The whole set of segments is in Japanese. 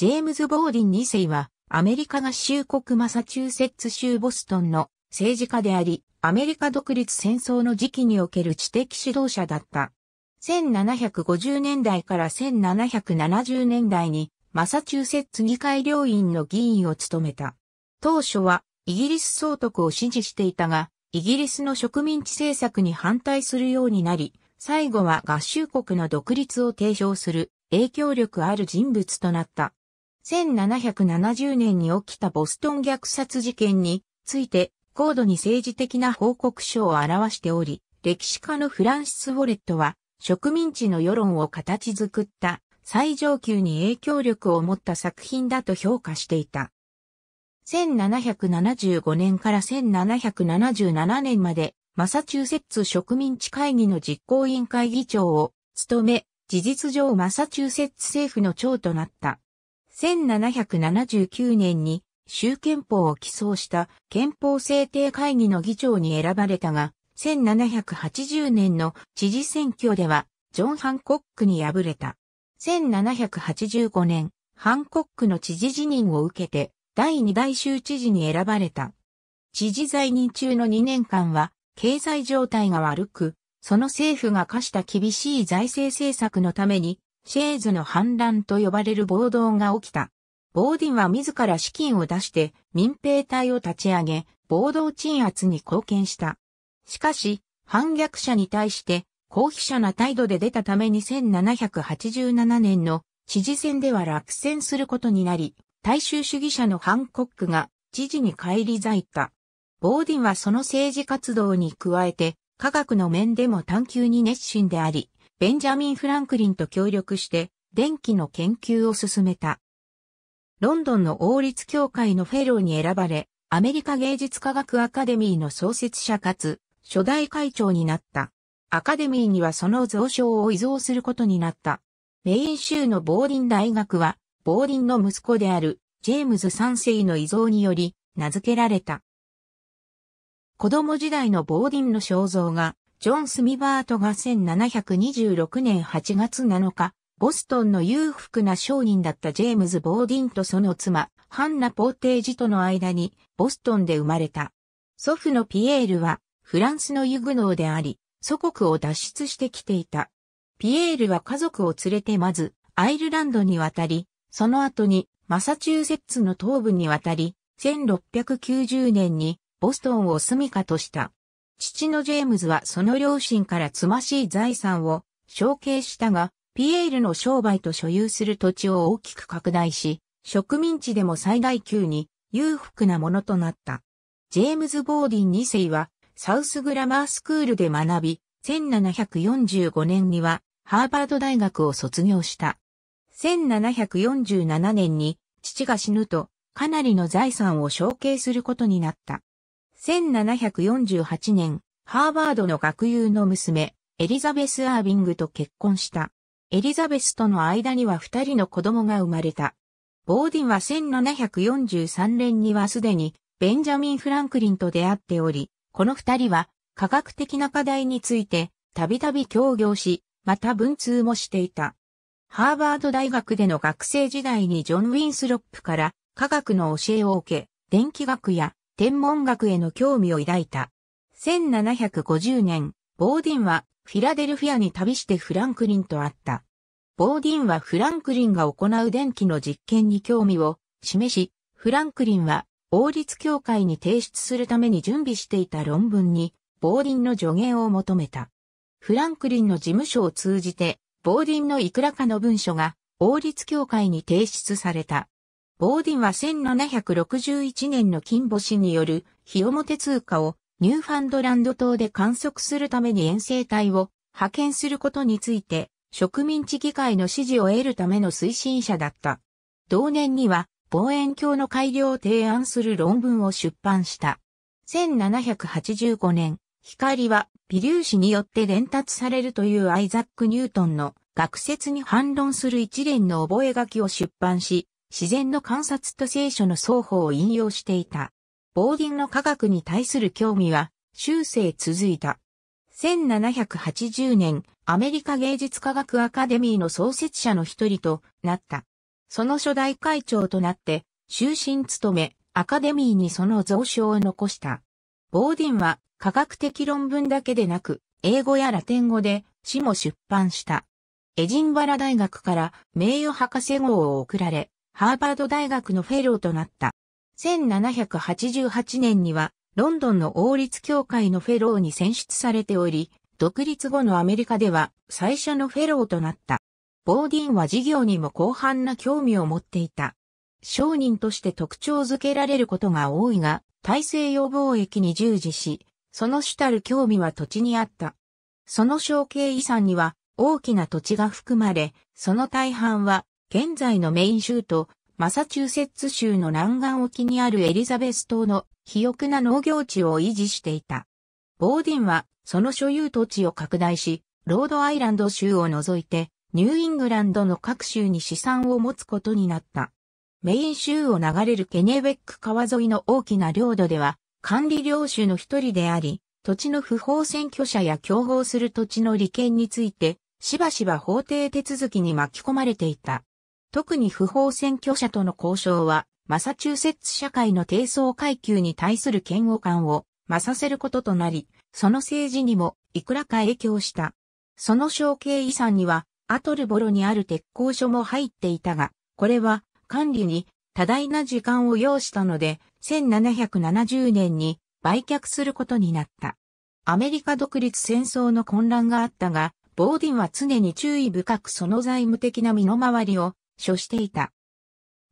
ジェームズ・ボーディン2世は、アメリカ合衆国マサチューセッツ州ボストンの政治家であり、アメリカ独立戦争の時期における知的指導者だった。1750年代から1770年代にマサチューセッツ議会両院の議員を務めた。当初はイギリス総督を支持していたが、イギリスの植民地政策に反対するようになり、最後は合衆国の独立を提唱する影響力ある人物となった。1770年に起きたボストン虐殺事件について高度に政治的な報告書を表しており、歴史家のフランシス・ウォレットは植民地の世論を形作った最上級に影響力を持った作品だと評価していた。1775年から1777年までマサチューセッツ植民地会議の実行委員会議長を務め、事実上マサチューセッツ政府の長となった。1779年に州憲法を起草した憲法制定会議の議長に選ばれたが、1780年の知事選挙では、ジョン・ハンコックに敗れた。1785年、ハンコックの知事辞任を受けて、第2代州知事に選ばれた。知事在任中の2年間は、経済状態が悪く、その政府が課した厳しい財政政策のために、シェーズの反乱と呼ばれる暴動が起きた。ボーディンは自ら資金を出して民兵隊を立ち上げ、暴動鎮圧に貢献した。しかし、反逆者に対して抗議者な態度で出たために1787年の知事選では落選することになり、大衆主義者のハンコックが知事に返り咲いた。ボーディンはその政治活動に加えて、科学の面でも探求に熱心であり、ベンジャミン・フランクリンと協力して電気の研究を進めた。ロンドンの王立協会のフェローに選ばれ、アメリカ芸術科学アカデミーの創設者かつ初代会長になった。アカデミーにはその蔵書を遺贈することになった。メイン州のボーリン大学は、ボーリンの息子であるジェームズ三世の遺贈により名付けられた。子供時代のボーディンの肖像がジョン・スミバートが1726年8月7日、ボストンの裕福な商人だったジェームズ・ボーディンとその妻、ハンナ・ポーテージとの間に、ボストンで生まれた。祖父のピエールは、フランスのユグノーであり、祖国を脱出してきていた。ピエールは家族を連れてまず、アイルランドに渡り、その後に、マサチューセッツの東部に渡り、1690年に、ボストンを住処とした。父のジェームズはその両親からつましい財産を承継したが、ピエールの商売と所有する土地を大きく拡大し、植民地でも最大級に裕福なものとなった。ジェームズ・ボーディン2世はサウスグラマースクールで学び、1745年にはハーバード大学を卒業した。1747年に父が死ぬとかなりの財産を承継することになった。1748年、ハーバードの学友の娘、エリザベス・アービングと結婚した。エリザベスとの間には二人の子供が生まれた。ボーディンは1743年にはすでにベンジャミン・フランクリンと出会っており、この二人は科学的な課題についてたびたび協業し、また文通もしていた。ハーバード大学での学生時代にジョン・ウィンスロップから科学の教えを受け、電気学や天文学への興味を抱いた。1750年、ボーディンはフィラデルフィアに旅してフランクリンと会った。ボーディンはフランクリンが行う電気の実験に興味を示し、フランクリンは王立協会に提出するために準備していた論文に、ボーディンの助言を求めた。フランクリンの事務所を通じて、ボーディンのいくらかの文書が王立協会に提出された。ボーディンは1761年の金星による日表通貨をニューファンドランド島で観測するために遠征隊を派遣することについて植民地議会の支持を得るための推進者だった。同年には望遠鏡の改良を提案する論文を出版した。1785年、光は微粒子によって伝達されるというアイザック・ニュートンの学説に反論する一連の覚書を出版し、自然の観察と聖書の双方を引用していた。ボーディンの科学に対する興味は終生続いた。1780年、アメリカ芸術科学アカデミーの創設者の一人となった。その初代会長となって、終身務め、アカデミーにその蔵書を残した。ボーディンは科学的論文だけでなく、英語やラテン語で詩も出版した。エジンバラ大学から名誉博士号を贈られ、ハーバード大学のフェローとなった。1788年には、ロンドンの王立協会のフェローに選出されており、独立後のアメリカでは最初のフェローとなった。ボーディンは事業にも広範な興味を持っていた。商人として特徴づけられることが多いが、大西洋貿易に従事し、その主たる興味は土地にあった。その象形遺産には大きな土地が含まれ、その大半は現在のメイン州とマサチューセッツ州の南岸沖にあるエリザベス島の肥沃な農業地を維持していた。ボーディンはその所有土地を拡大し、ロードアイランド州を除いてニューイングランドの各州に資産を持つことになった。メイン州を流れるケネベック川沿いの大きな領土では管理領主の一人であり、土地の不法占拠者や競合する土地の利権について、しばしば法定手続きに巻き込まれていた。特に不法選挙者との交渉は、マサチューセッツ社会の低層階級に対する嫌悪感を増させることとなり、その政治にもいくらか影響した。その承継遺産には、アトルボロにある鉄工所も入っていたが、これは管理に多大な時間を要したので、1770年に売却することになった。アメリカ独立戦争の混乱があったが、ボーディンは常に注意深くその財務的な身の回りを所していた。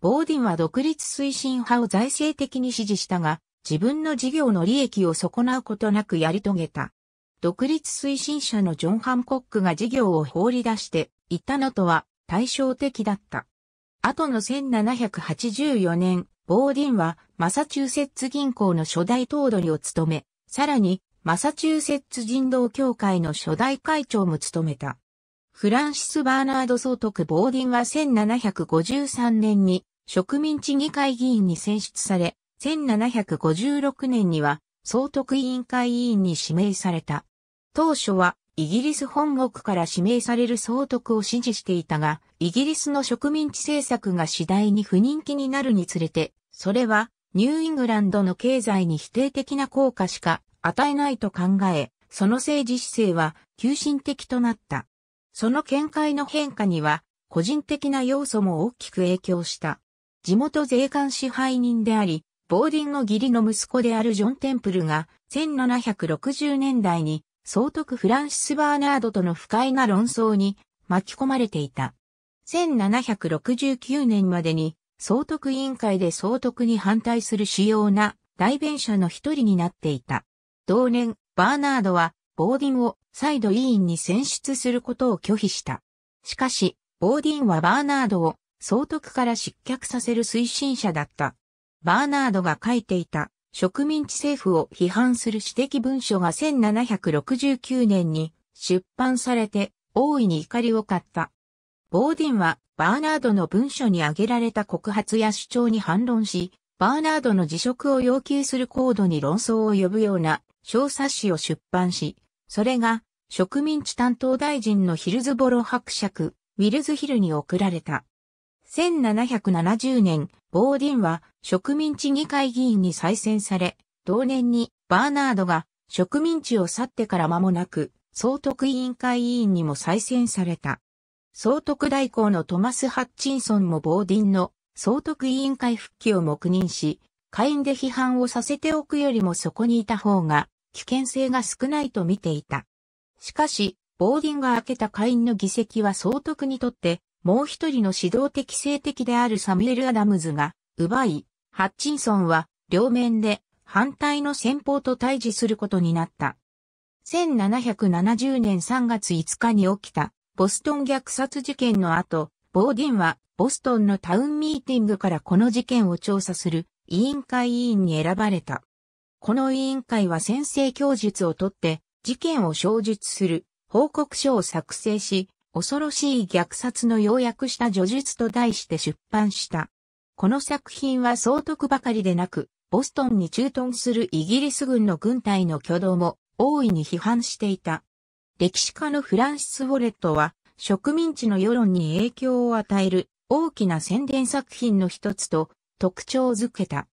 ボーディンは独立推進派を財政的に支持したが、自分の事業の利益を損なうことなくやり遂げた。独立推進者のジョン・ハンコックが事業を放り出していったのとは対照的だった。後の1784年、ボーディンはマサチューセッツ銀行の初代頭取を務め、さらにマサチューセッツ人道協会の初代会長も務めた。フランシス・バーナード総督ボーディンは1753年に植民地議会議員に選出され、1756年には総督委員会委員に指名された。当初はイギリス本国から指名される総督を支持していたが、イギリスの植民地政策が次第に不人気になるにつれて、それはニューイングランドの経済に否定的な効果しか与えないと考え、その政治姿勢は急進的となった。その見解の変化には、個人的な要素も大きく影響した。地元税関支配人であり、ボーディンの義理の息子であるジョン・テンプルが、1760年代に、総督フランシス・バーナードとの不快な論争に巻き込まれていた。1769年までに、総督委員会で総督に反対する主要な代弁者の一人になっていた。同年、バーナードは、ボーディンを再度委員に選出することを拒否した。しかし、ボーディンはバーナードを総督から失脚させる推進者だった。バーナードが書いていた植民地政府を批判する指摘文書が1769年に出版されて大いに怒りを買った。ボーディンはバーナードの文書に挙げられた告発や主張に反論し、バーナードの辞職を要求するードに論争を呼ぶような小冊子を出版し、それが、植民地担当大臣のヒルズボロ伯爵、ウィルズヒルに送られた。1770年、ボーディンは植民地議会議員に再選され、同年にバーナードが植民地を去ってから間もなく、総督委員会委員にも再選された。総督代行のトマス・ハッチンソンもボーディンの総督委員会復帰を黙認し、会員で批判をさせておくよりもそこにいた方が危険性が少ないと見ていた。しかし、ボーディンが開けた会員の議席は総督にとって、もう一人の指導的性的であるサミュエル・アダムズが奪い、ハッチンソンは両面で反対の先方と対峙することになった。1770年3月5日に起きたボストン虐殺事件の後、ボーディンはボストンのタウンミーティングからこの事件を調査する委員会委員に選ばれた。この委員会は先生供述をとって、事件を小述する報告書を作成し、恐ろしい虐殺の要約した叙述と題して出版した。この作品は総督ばかりでなく、ボストンに駐屯するイギリス軍の軍隊の挙動も大いに批判していた。歴史家のフランシス・ウォレットは、植民地の世論に影響を与える大きな宣伝作品の一つと特徴づけた。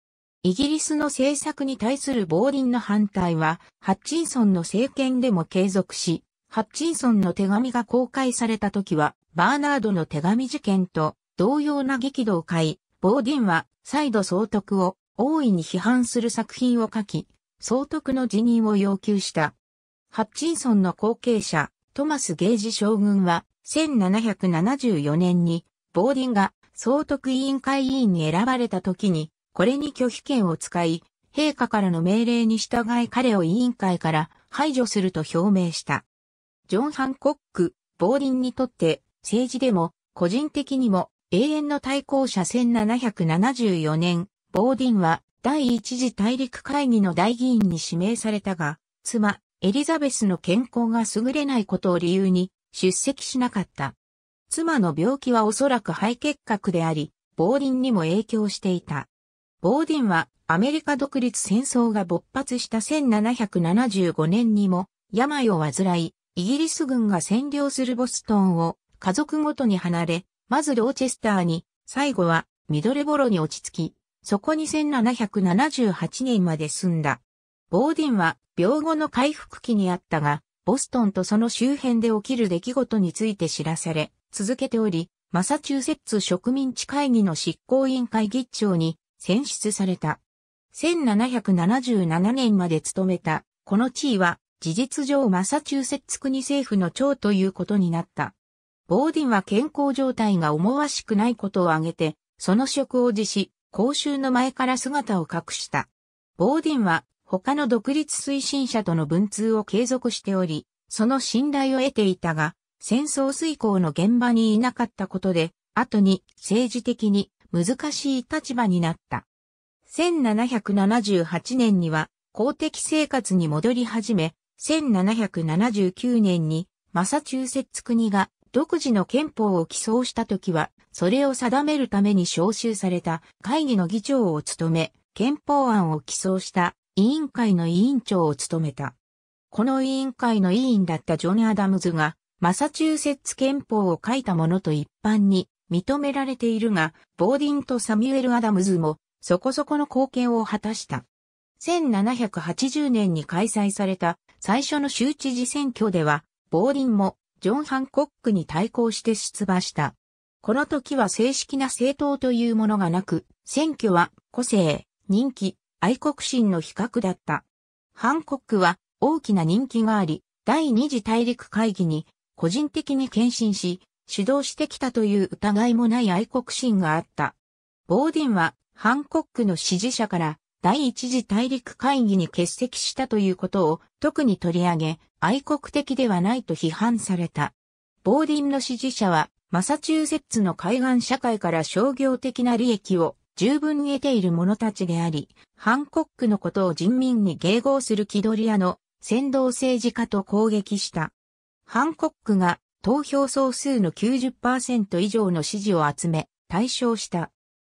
イギリスの政策に対する暴輪の反対は、ハッチンソンの政権でも継続し、ハッチンソンの手紙が公開された時は、バーナードの手紙事件と同様な激怒を買い、ボーディンは再度総督を大いに批判する作品を書き、総督の辞任を要求した。ハッチンソンの後継者、トマス・ゲージ将軍は、1774年に、ボーディンが総督委員会委員に選ばれた時に、これに拒否権を使い、陛下からの命令に従い彼を委員会から排除すると表明した。ジョン・ハンコック、ボーリンにとって政治でも個人的にも永遠の対抗者1774年、ボーディンは第一次大陸会議の大議員に指名されたが、妻、エリザベスの健康が優れないことを理由に出席しなかった。妻の病気はおそらく肺結核であり、ボーンにも影響していた。ボーディンはアメリカ独立戦争が勃発した1775年にも病を患い、イギリス軍が占領するボストンを家族ごとに離れ、まずローチェスターに、最後はミドルボロに落ち着き、そこに1778年まで住んだ。ボーディンは病後の回復期にあったが、ボストンとその周辺で起きる出来事について知らされ、続けており、マサチューセッツ植民地会議の執行委員会議長に選出された。1777年まで務めた、この地位は、事実上マサチューセッツ国政府の長ということになった。ボーディンは健康状態が思わしくないことを挙げて、その職を辞し、公衆の前から姿を隠した。ボーディンは他の独立推進者との文通を継続しており、その信頼を得ていたが、戦争遂行の現場にいなかったことで、後に政治的に難しい立場になった。1778年には公的生活に戻り始め、1779年にマサチューセッツ国が独自の憲法を起草した時は、それを定めるために招集された会議の議長を務め、憲法案を起草した委員会の委員長を務めた。この委員会の委員だったジョン・アダムズが、マサチューセッツ憲法を書いたものと一般に認められているが、ボーディンとサミュエル・アダムズもそこそこの貢献を果たした。1780年に開催された最初の州知事選挙では、ボーディンもジョン・ハンコックに対抗して出馬した。この時は正式な政党というものがなく、選挙は個性、人気、愛国心の比較だった。ハンコックは大きな人気があり、第二次大陸会議に個人的に献身し、主導してきたという疑いもない愛国心があった。ボーディンはハンコックの支持者から第一次大陸会議に欠席したということを特に取り上げ、愛国的ではないと批判された。ボーディンの支持者は、マサチューセッツの海岸社会から商業的な利益を十分に得ている者たちであり、ハンコックのことを人民に迎合する気取り屋の先導政治家と攻撃した。ハンコックが投票総数の90%以上の支持を集め、対象した。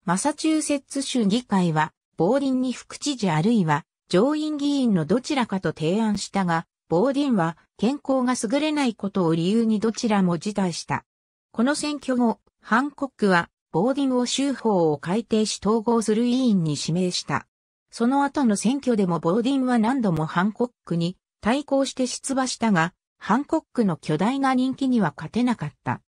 マサチューセッツ州議会は、ボーディンに副知事あるいは上院議員のどちらかと提案したが、ボーディンは健康が優れないことを理由にどちらも辞退した。この選挙後、ハンコックはボーディンを州法を改定し統合する委員に指名した。その後の選挙でもボーディンは何度もハンコックに対抗して出馬したが、ハンコックの巨大な人気には勝てなかった。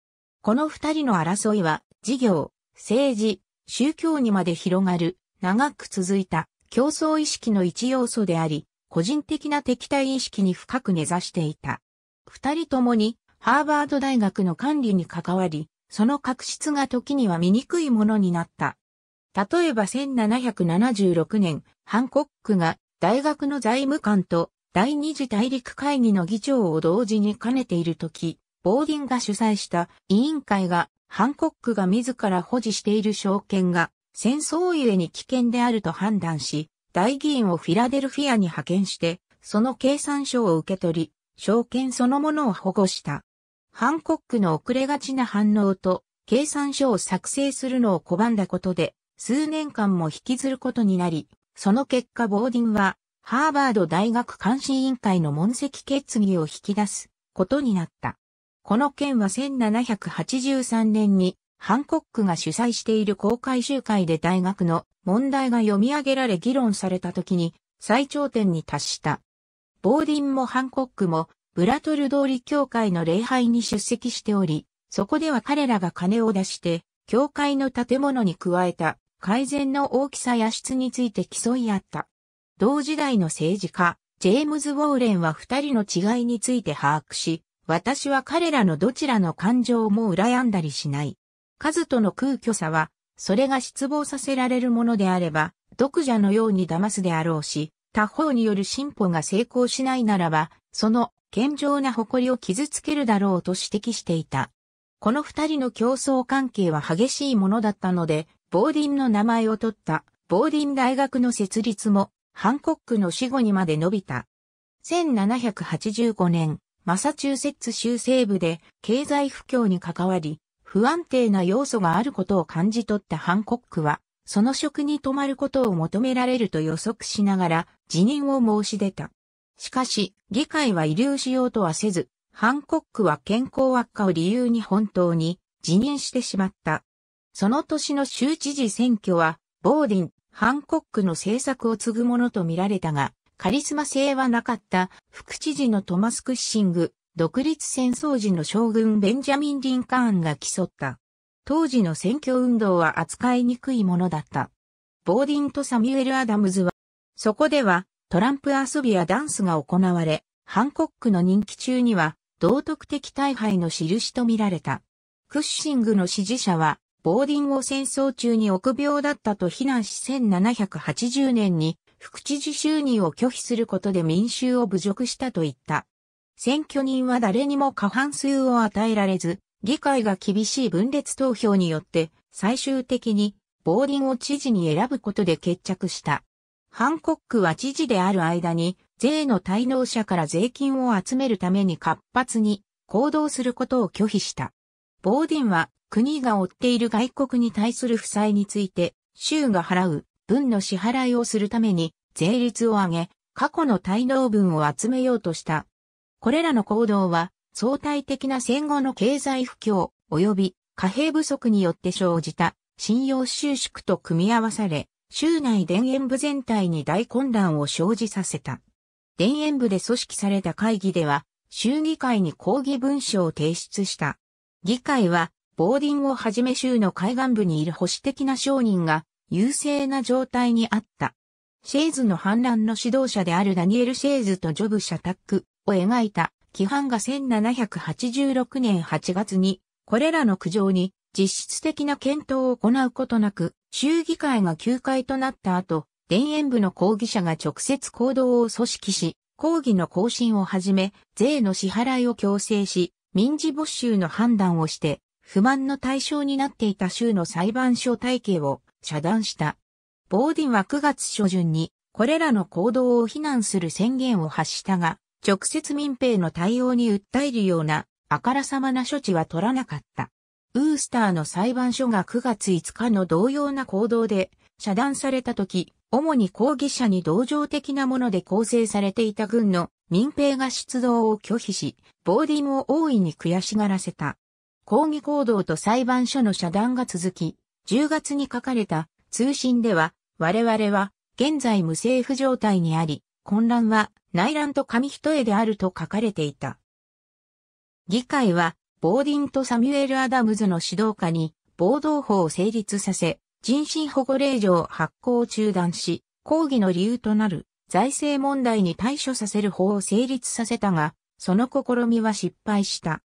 この二人の争いは、事業、政治、宗教にまで広がる、長く続いた競争意識の一要素であり、個人的な敵対意識に深く根ざしていた。二人ともに、ハーバード大学の管理に関わり、その確執が時には醜いものになった。例えば1776年、ハンコックが大学の財務官と第二次大陸会議の議長を同時に兼ねているとき、ボーディンが主催した委員会が、ハンコックが自ら保持している証券が、戦争ゆえに危険であると判断し、大議員をフィラデルフィアに派遣して、その計算書を受け取り、証券そのものを保護した。ハンコックの遅れがちな反応と、計算書を作成するのを拒んだことで、数年間も引きずることになり、その結果ボーディンはハーバード大学監視委員会の問責決議を引き出すことになった。この件は1783年にハンコックが主催している公開集会で大学の問題が読み上げられ議論された時に最頂点に達した。ボーディンもハンコックもブラトル通り教会の礼拝に出席しており、そこでは彼らが金を出して、教会の建物に加えた改善の大きさや質について競い合った。同時代の政治家、ジェームズ・ウォーレンは二人の違いについて把握し、私は彼らのどちらの感情も羨んだりしない。数との空虚さは、それが失望させられるものであれば、読者のように騙すであろうし、他方による進歩が成功しないならば、その健常な誇りを傷つけるだろうと指摘していた。この二人の競争関係は激しいものだったので、ボーディンの名前を取った、ボーディン大学の設立もハンコックの死後にまで伸びた。1785年、マサチューセッツ州西部で経済不況に関わり、不安定な要素があることを感じ取ったハンコックは、その職に泊まることを求められると予測しながら辞任を申し出た。しかし、議会は遺留しようとはせず、ハンコックは健康悪化を理由に本当に辞任してしまった。その年の州知事選挙は、ボーディンハンコックの政策を継ぐものとみられたが、カリスマ性はなかった副知事のトマス・クッシング、独立戦争時の将軍ベンジャミン・リンカーンが競った。当時の選挙運動は扱いにくいものだった。ボーディンとサミュエル・アダムズは、そこではトランプ遊びやダンスが行われ、ハンコックの任期中には道徳的大敗の印と見られた。クッシングの支持者はボーディンを戦争中に臆病だったと非難し1780年に副知事就任を拒否することで民衆を侮辱したと言った。選挙人は誰にも過半数を与えられず、議会が厳しい分裂投票によって最終的にボーディンを知事に選ぶことで決着した。ハンコックは知事である間に税の滞納者から税金を集めるために活発に行動することを拒否した。ボーディンは国が負っている外国に対する負債について、州が払う分の支払いをするために税率を上げ、過去の滞納分を集めようとした。これらの行動は、相対的な戦後の経済不況及び貨幣不足によって生じた信用収縮と組み合わされ、州内田園部全体に大混乱を生じさせた。田園部で組織された会議では、州議会に抗議文書を提出した。議会はボーディンをはじめ州の海岸部にいる保守的な商人が優勢な状態にあった。シェイズの反乱の指導者であるダニエル・シェイズとジョブ・シャタックを描いた規範が1786年8月に、これらの苦情に実質的な検討を行うことなく、州議会が休会となった後、田園部の抗議者が直接行動を組織し、抗議の行進をはじめ、税の支払いを強制し、民事没収の判断をして、不満の対象になっていた州の裁判所体系を遮断した。ボーディンは9月初旬にこれらの行動を非難する宣言を発したが、直接民兵の対応に訴えるようなあからさまな処置は取らなかった。ウースターの裁判所が9月5日の同様な行動で遮断された時、主に抗議者に同情的なもので構成されていた軍の民兵が出動を拒否し、ボーディンを大いに悔しがらせた。抗議行動と裁判所の遮断が続き、10月に書かれた通信では、我々は現在無政府状態にあり、混乱は内乱と紙一重であると書かれていた。議会は、ボーディンとサミュエル・アダムズの指導下に暴動法を成立させ、人身保護令状発行を中断し、抗議の理由となる財政問題に対処させる法を成立させたが、その試みは失敗した。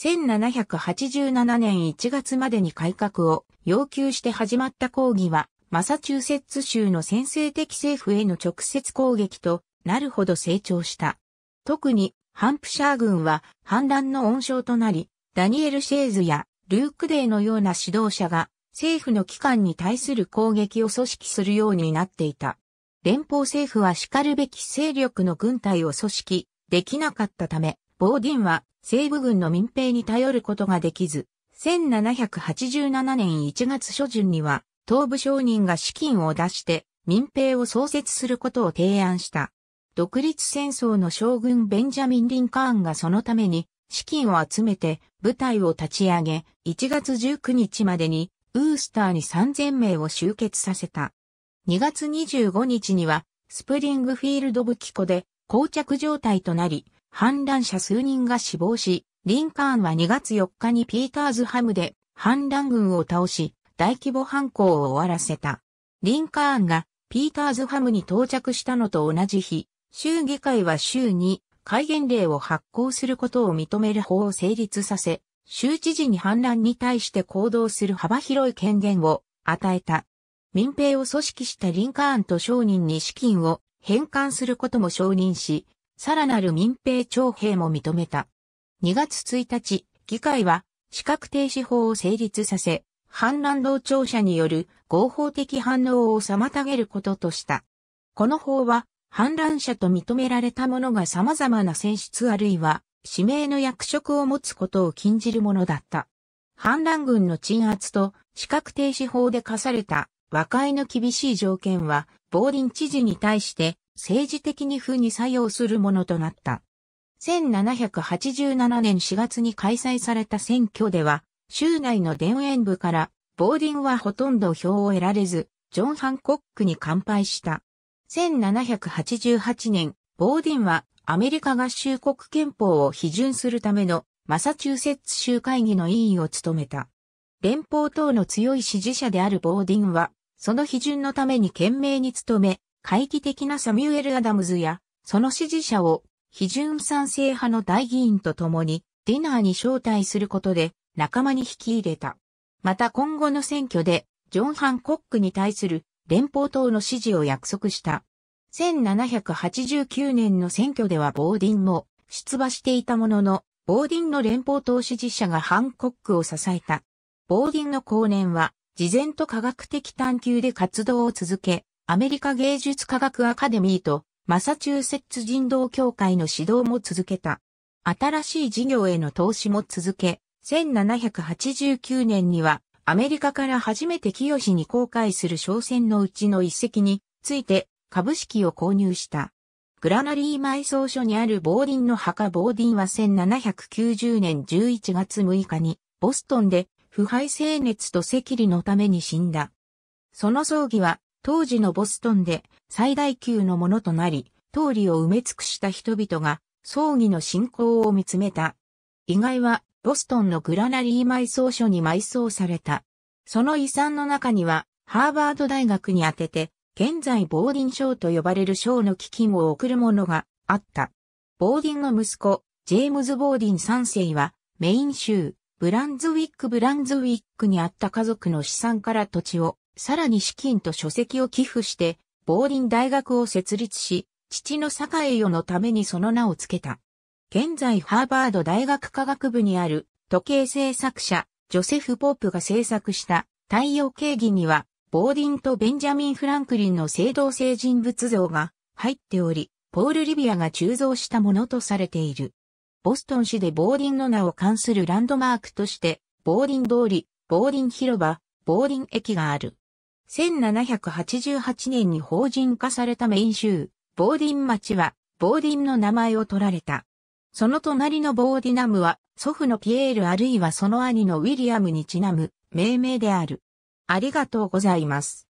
1787年1月までに改革を要求して始まった抗議は、マサチューセッツ州の先制的政府への直接攻撃となるほど成長した。特に、ハンプシャー軍は反乱の温床となり、ダニエル・シェーズやルーク・デイのような指導者が政府の機関に対する攻撃を組織するようになっていた。連邦政府は叱るべき勢力の軍隊を組織できなかったため、ボーディンは西部軍の民兵に頼ることができず、1787年1月初旬には東部商人が資金を出して民兵を創設することを提案した。独立戦争の将軍ベンジャミン・リンカーンがそのために資金を集めて部隊を立ち上げ、1月19日までにウースターに3000名を集結させた。2月25日にはスプリングフィールド武器庫で膠着状態となり、反乱者数人が死亡し、リンカーンは2月4日にピーターズハムで反乱軍を倒し、大規模反抗を終わらせた。リンカーンがピーターズハムに到着したのと同じ日、州議会は州に戒厳令を発行することを認める法を成立させ、州知事に反乱に対して行動する幅広い権限を与えた。民兵を組織したリンカーンと商人に資金を返還することも承認し、さらなる民兵徴兵も認めた。2月1日、議会は資格停止法を成立させ、反乱同調者による合法的反応を妨げることとした。この法は、反乱者と認められた者が様々な選出あるいは、指名の役職を持つことを禁じるものだった。反乱軍の鎮圧と資格停止法で課された和解の厳しい条件は、暴林知事に対して政治的に負に作用するものとなった。1787年4月に開催された選挙では、州内の田園部からボーディンはほとんど票を得られず、ジョン・ハンコックに完敗した。1788年、ボーディンはアメリカ合衆国憲法を批准するためのマサチューセッツ州会議の委員を務めた。連邦等の強い支持者であるボーディンは、その批准のために懸命に努め、懐疑的なサミュエル・アダムズや、その支持者を、非純賛成派の大議員と共に、ディナーに招待することで、仲間に引き入れた。また今後の選挙で、ジョン・ハン・コックに対する連邦党の支持を約束した。1789年の選挙ではボーディンも出馬していたものの、ボーディンの連邦党支持者がハン・コックを支えた。ボーディンの後年は、事前と科学的探求で活動を続け、アメリカ芸術科学アカデミーとマサチューセッツ人道協会の指導も続けた。新しい事業への投資も続け、1789年にはアメリカから初めて清に公開する商船のうちの一隻について株式を購入した。グラナリー埋葬所にあるボーディンの墓ボーディンは1790年11月6日にボストンで腐敗性熱と赤痢のために死んだ。その葬儀は当時のボストンで最大級のものとなり、通りを埋め尽くした人々が葬儀の進行を見つめた。意外はボストンのグラナリー埋葬所に埋葬された。その遺産の中には、ハーバード大学に宛てて、現在ボーディン賞と呼ばれる賞の基金を贈るものがあった。ボーディンの息子、ジェームズ・ボーディン3世は、メイン州、ブランズウィック・ブランズウィックにあった家族の資産から土地をさらに資金と書籍を寄付して、リ林大学を設立し、父の栄誉のためにその名を付けた。現在ハーバード大学科学部にある時計製作者、ジョセフ・ポープが制作した太陽系儀には、ボーディンとベンジャミン・フランクリンの聖同性人物像が入っており、ポール・リビアが鋳造したものとされている。ボストン市でボーディンの名を冠するランドマークとして、ボーディン通り、ボーディン広場、ボーディン駅がある。1788年に法人化されたメイン州、ボーディン町は、ボーディンの名前を取られた。その隣のボーディナムは、祖父のピエールあるいはその兄のウィリアムにちなむ、命名である。ありがとうございます。